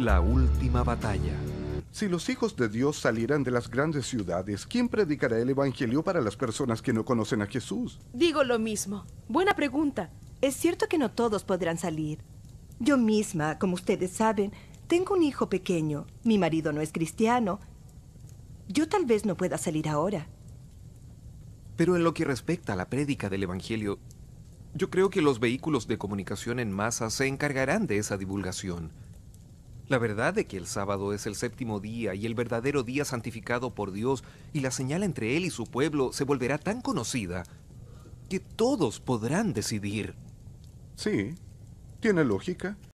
La última batalla. Si los hijos de Dios salieran de las grandes ciudades, ¿quién predicará el Evangelio para las personas que no conocen a Jesús? Digo lo mismo. Buena pregunta. Es cierto que no todos podrán salir. Yo misma, como ustedes saben, tengo un hijo pequeño. Mi marido no es cristiano. Yo tal vez no pueda salir ahora. Pero en lo que respecta a la prédica del Evangelio, yo creo que los vehículos de comunicación en masa se encargarán de esa divulgación. La verdad de que el sábado es el séptimo día y el verdadero día santificado por Dios, y la señal entre Él y su pueblo se volverá tan conocida que todos podrán decidir. Sí, tiene lógica.